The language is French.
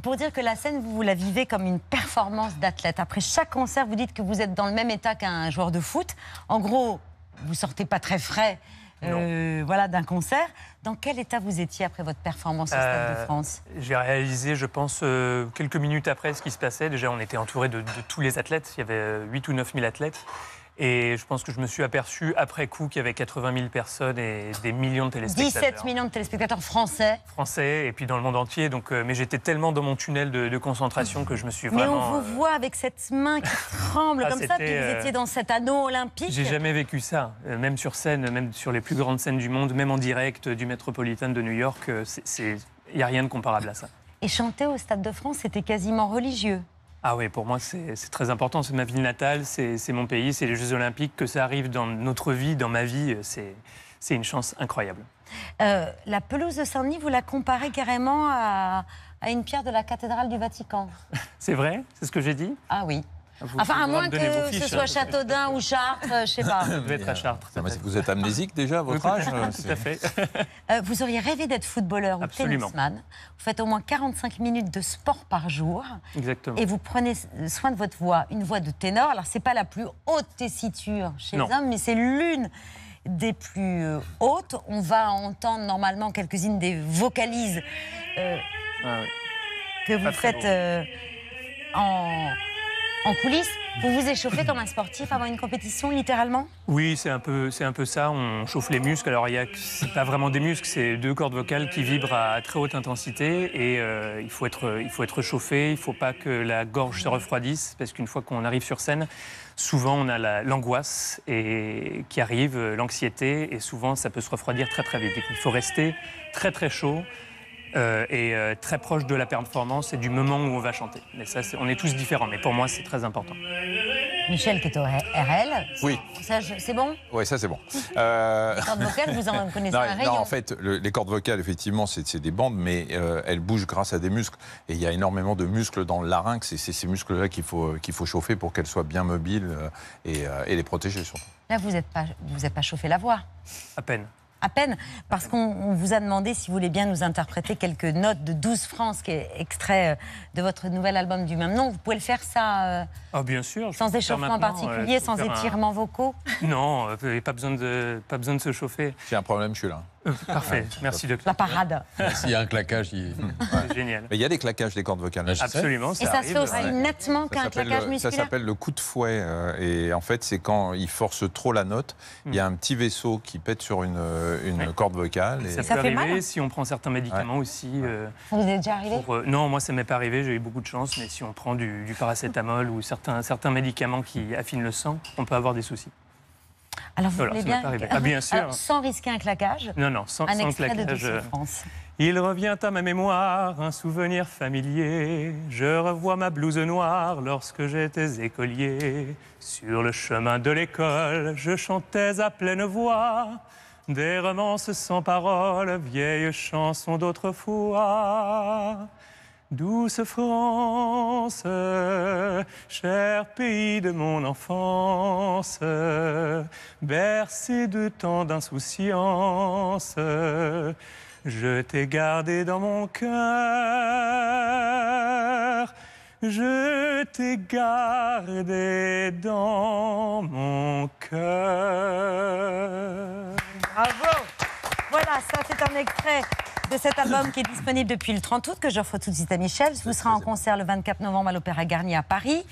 Pour dire que la scène, vous, la vivez comme une performance d'athlète. Après chaque concert, vous dites que vous êtes dans le même état qu'un joueur de foot. En gros, vous sortez pas très frais. Euh, voilà, d'un concert. Dans quel état vous étiez après votre performance au Stade de euh, France J'ai réalisé, je pense, euh, quelques minutes après ce qui se passait. Déjà, on était entouré de, de, tous les athlètes. Il y avait 8 ou 9 000 athlètes. Et je pense que je me suis aperçu après coup qu'il y avait 80 000 personnes et des millions de téléspectateurs. 17 millions de téléspectateurs français. Français, et puis dans le monde entier. Donc, euh, mais j'étais tellement dans mon tunnel de, concentration que je me suis vraiment. Mais on vous euh, voit avec cette main qui tremble ah, comme ça, puis vous euh, étiez dans cet anneau olympique. J'ai jamais vécu ça. Même sur scène, même sur les plus grandes scènes du monde, même en direct du métropolitain de New York, il n'y a rien de comparable à ça. Et chanter au Stade de France, c'était quasiment religieux. Ah oui, pour moi, c'est très important. C'est ma ville natale, c'est mon pays, c'est les Jeux Olympiques. Que ça arrive dans notre vie, dans ma vie, c'est une chance incroyable. Euh, la pelouse de Saint-Denis, vous la comparez carrément à une pierre de la cathédrale du Vatican. c'est vrai C'est ce que j'ai dit Ah oui. Ah, enfin, à moins que ce soit hein, Châteaudun ou Chartres, euh, je ne sais pas. Vous Chartres. vous êtes amnésique déjà à votre âge Tout à fait. Euh, vous auriez rêvé d'être footballeur ou tennisman. Vous faites au moins 45 minutes de sport par jour. Exactement. Et vous prenez soin de votre voix, une voix de ténor. Alors, ce n'est pas la plus haute tessiture chez les hommes, mais c'est l'une des plus euh, hautes. On va entendre normalement quelques-unes des vocalises ah que vous faites en en coulisses. Vous vous échauffez comme un sportif avant une compétition, littéralement Oui, c'est un, peu, c'est un peu ça. On chauffe les muscles. Alors, il c'est pas vraiment des muscles, c'est deux cordes vocales qui vibrent à très haute intensité. Et euh, il, faut être, il faut être chauffé. Il ne faut pas que la gorge se refroidisse, parce qu'une fois qu'on arrive sur scène, souvent on a l'angoisse et, qui arrive, euh, l'anxiété. Et souvent, ça peut se refroidir très, très vite. il faut rester très, très chaud. Euh, et euh, très proche de la performance et du moment où on va chanter. Mais ça, on est tous différents, mais pour moi, c'est très important. Michel qui est au RL. Oui. c'est bon Oui, ça, c'est bon. Les euh, cordes vocales, vous en connaissez un rayon. Non, en fait, les cordes vocales, effectivement, c'est des bandes, mais elles bougent grâce à des muscles. Et il y a énormément de muscles dans le larynx, et c'est ces muscles-là qu'il faut, qu'il faut chauffer pour qu'elles soient bien mobiles et, les protéger, surtout. Là, vous n'êtes pas, pas chauffé la voix À peine à peine, parce qu'on vous a demandé si vous voulez bien nous interpréter quelques notes de 12 francs, qui est extrait euh, de votre nouvel album du même nom. Vous pouvez le faire ça euh, oh, bien sûr, sans échauffement particulier, sans étirements vocaux Non, euh, pas besoin, de, pas besoin de se chauffer. J'ai un problème, je suis là. Parfait, merci docteur. La parade. S'il y a un claquage, il... génial. Mais il y a des claquages des cordes vocales. Ah, Absolument. Ça et ça arrive. se fait aussi nettement qu'un claquage musculaire. Ça s'appelle le coup de fouet. Euh, et en fait, c'est quand il force trop la note, hmm. il y a un petit vaisseau qui pète sur une, euh, corde vocale. Ça, si on prend certains médicaments aussi. Euh, vous est déjà arrivé Non, moi, ça m'est pas arrivé. J'ai eu beaucoup de chance. Mais si on prend du, du paracétamol ou certains, certains médicaments qui affinent le sang, on peut avoir des soucis. Alors, vous voulez bien... Ah, euh, sûr. sans risquer un claquage Non, non, sans, un De euh, Il revient à ma mémoire un souvenir familier. Je revois ma blouse noire lorsque j'étais écolier. Sur le chemin de l'école, je chantais à pleine voix des romances sans paroles, vieilles chansons d'autrefois. Douce France, cher pays de mon enfance, bercé de tant d'insouciance, je t'ai gardé dans mon cœur, je t'ai gardé dans mon cœur. Bravo! Voilà, ça c'est un extrait de cet album qui est disponible depuis le 30 août, que j'offre tout de suite à Michel. Vous sera en concert le 24 novembre à l'Opéra Garnier à Paris.